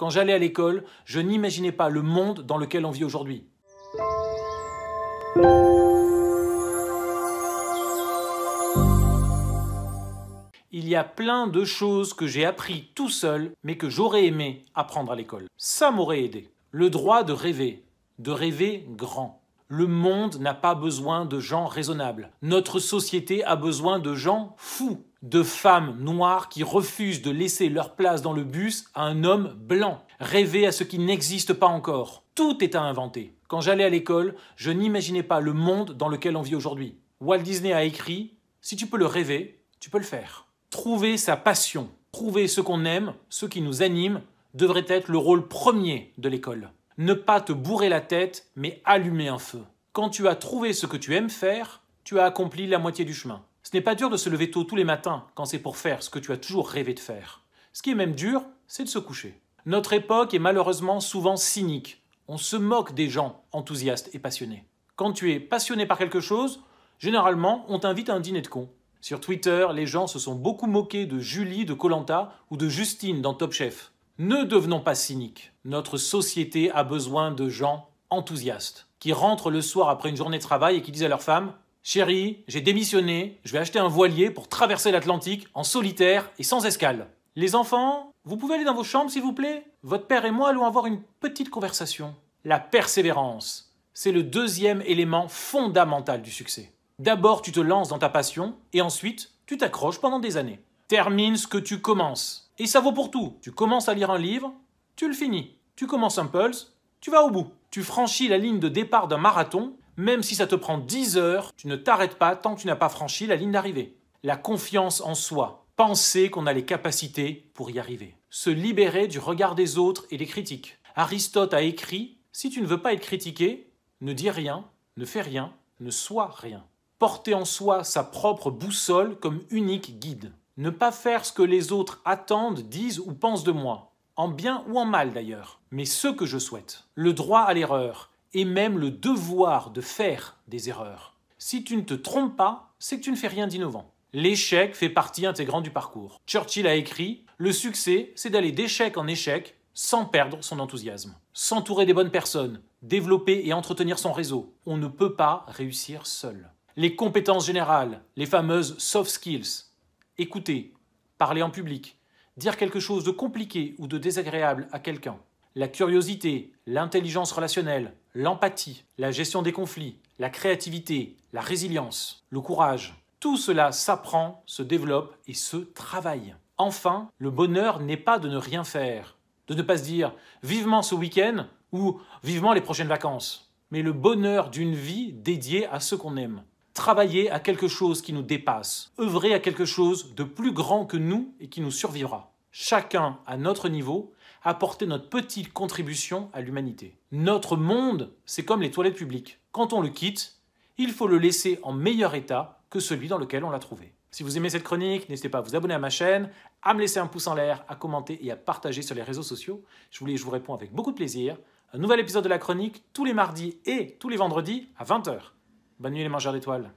Quand j'allais à l'école, je n'imaginais pas le monde dans lequel on vit aujourd'hui. Il y a plein de choses que j'ai appris tout seul, mais que j'aurais aimé apprendre à l'école. Ça m'aurait aidé. Le droit de rêver, de rêver grand. Le monde n'a pas besoin de gens raisonnables. Notre société a besoin de gens fous de femmes noires qui refusent de laisser leur place dans le bus à un homme blanc. Rêver à ce qui n'existe pas encore. Tout est à inventer. Quand j'allais à l'école, je n'imaginais pas le monde dans lequel on vit aujourd'hui. Walt Disney a écrit Si tu peux le rêver, tu peux le faire. Trouver sa passion, trouver ce qu'on aime, ce qui nous anime, devrait être le rôle premier de l'école. Ne pas te bourrer la tête, mais allumer un feu. Quand tu as trouvé ce que tu aimes faire, tu as accompli la moitié du chemin. Ce n'est pas dur de se lever tôt tous les matins quand c'est pour faire ce que tu as toujours rêvé de faire. Ce qui est même dur, c'est de se coucher. Notre époque est malheureusement souvent cynique. On se moque des gens enthousiastes et passionnés. Quand tu es passionné par quelque chose, généralement, on t'invite à un dîner de cons. Sur Twitter, les gens se sont beaucoup moqués de Julie de Colanta ou de Justine dans Top Chef. Ne devenons pas cyniques. Notre société a besoin de gens enthousiastes, qui rentrent le soir après une journée de travail et qui disent à leur femme Chérie, j'ai démissionné, je vais acheter un voilier pour traverser l'Atlantique en solitaire et sans escale. Les enfants, vous pouvez aller dans vos chambres s'il vous plaît Votre père et moi allons avoir une petite conversation. La persévérance, c'est le deuxième élément fondamental du succès. D'abord, tu te lances dans ta passion et ensuite, tu t'accroches pendant des années. Termine ce que tu commences. Et ça vaut pour tout. Tu commences à lire un livre, tu le finis. Tu commences un pulse, tu vas au bout. Tu franchis la ligne de départ d'un marathon même si ça te prend 10 heures, tu ne t'arrêtes pas tant que tu n'as pas franchi la ligne d'arrivée. La confiance en soi, penser qu'on a les capacités pour y arriver. Se libérer du regard des autres et des critiques. Aristote a écrit Si tu ne veux pas être critiqué, ne dis rien, ne fais rien, ne sois rien. Porter en soi sa propre boussole comme unique guide. Ne pas faire ce que les autres attendent, disent ou pensent de moi, en bien ou en mal d'ailleurs, mais ce que je souhaite. Le droit à l'erreur, et même le devoir de faire des erreurs. Si tu ne te trompes pas, c'est que tu ne fais rien d'innovant. L'échec fait partie intégrante du parcours. Churchill a écrit Le succès, c'est d'aller d'échec en échec sans perdre son enthousiasme. S'entourer des bonnes personnes, développer et entretenir son réseau. On ne peut pas réussir seul. Les compétences générales, les fameuses soft skills. Écouter, parler en public, dire quelque chose de compliqué ou de désagréable à quelqu'un, la curiosité, l'intelligence relationnelle, l'empathie, la gestion des conflits, la créativité, la résilience, le courage. Tout cela s'apprend, se développe et se travaille. Enfin, le bonheur n'est pas de ne rien faire, de ne pas se dire vivement ce week-end ou vivement les prochaines vacances, mais le bonheur d'une vie dédiée à ce qu'on aime. Travailler à quelque chose qui nous dépasse, œuvrer à quelque chose de plus grand que nous et qui nous survivra chacun à notre niveau, apporter notre petite contribution à l'humanité. Notre monde, c'est comme les toilettes publiques. Quand on le quitte, il faut le laisser en meilleur état que celui dans lequel on l'a trouvé. Si vous aimez cette chronique, n'hésitez pas à vous abonner à ma chaîne, à me laisser un pouce en l'air, à commenter et à partager sur les réseaux sociaux. Je vous, je vous réponds avec beaucoup de plaisir. Un nouvel épisode de la chronique tous les mardis et tous les vendredis à 20h. Bonne nuit les mangeurs d'étoiles.